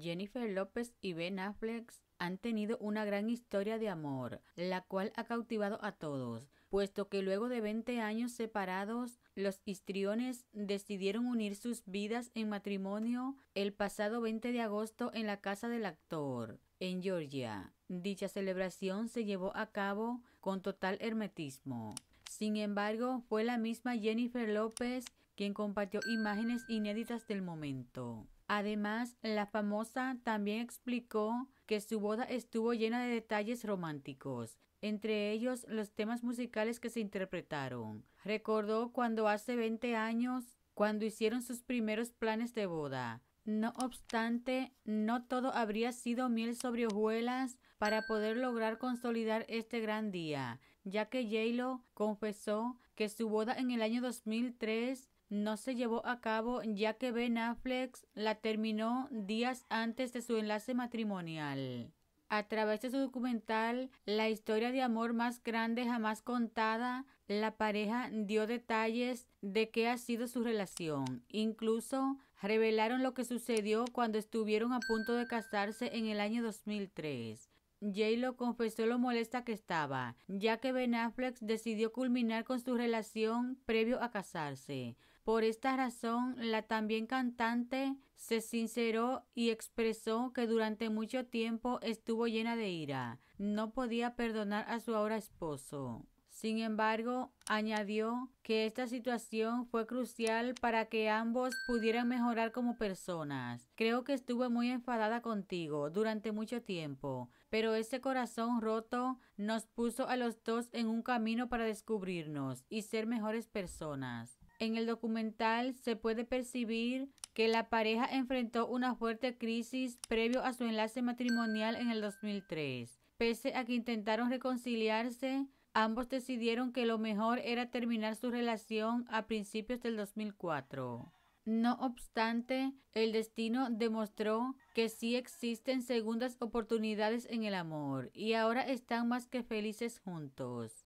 Jennifer López y Ben Affleck han tenido una gran historia de amor, la cual ha cautivado a todos, puesto que luego de 20 años separados, los histriones decidieron unir sus vidas en matrimonio el pasado 20 de agosto en la casa del actor, en Georgia. Dicha celebración se llevó a cabo con total hermetismo. Sin embargo, fue la misma Jennifer López quien compartió imágenes inéditas del momento. Además, la famosa también explicó que su boda estuvo llena de detalles románticos, entre ellos los temas musicales que se interpretaron. Recordó cuando hace 20 años, cuando hicieron sus primeros planes de boda. No obstante, no todo habría sido miel sobre hojuelas para poder lograr consolidar este gran día, ya que j confesó que su boda en el año 2003 no se llevó a cabo ya que Ben Affleck la terminó días antes de su enlace matrimonial. A través de su documental La historia de amor más grande jamás contada, la pareja dio detalles de qué ha sido su relación. Incluso revelaron lo que sucedió cuando estuvieron a punto de casarse en el año 2003. J-Lo confesó lo molesta que estaba, ya que Ben Affleck decidió culminar con su relación previo a casarse. Por esta razón, la también cantante se sinceró y expresó que durante mucho tiempo estuvo llena de ira. No podía perdonar a su ahora esposo. Sin embargo, añadió que esta situación fue crucial para que ambos pudieran mejorar como personas. Creo que estuve muy enfadada contigo durante mucho tiempo, pero ese corazón roto nos puso a los dos en un camino para descubrirnos y ser mejores personas. En el documental se puede percibir que la pareja enfrentó una fuerte crisis previo a su enlace matrimonial en el 2003. Pese a que intentaron reconciliarse, ambos decidieron que lo mejor era terminar su relación a principios del 2004. No obstante, el destino demostró que sí existen segundas oportunidades en el amor y ahora están más que felices juntos.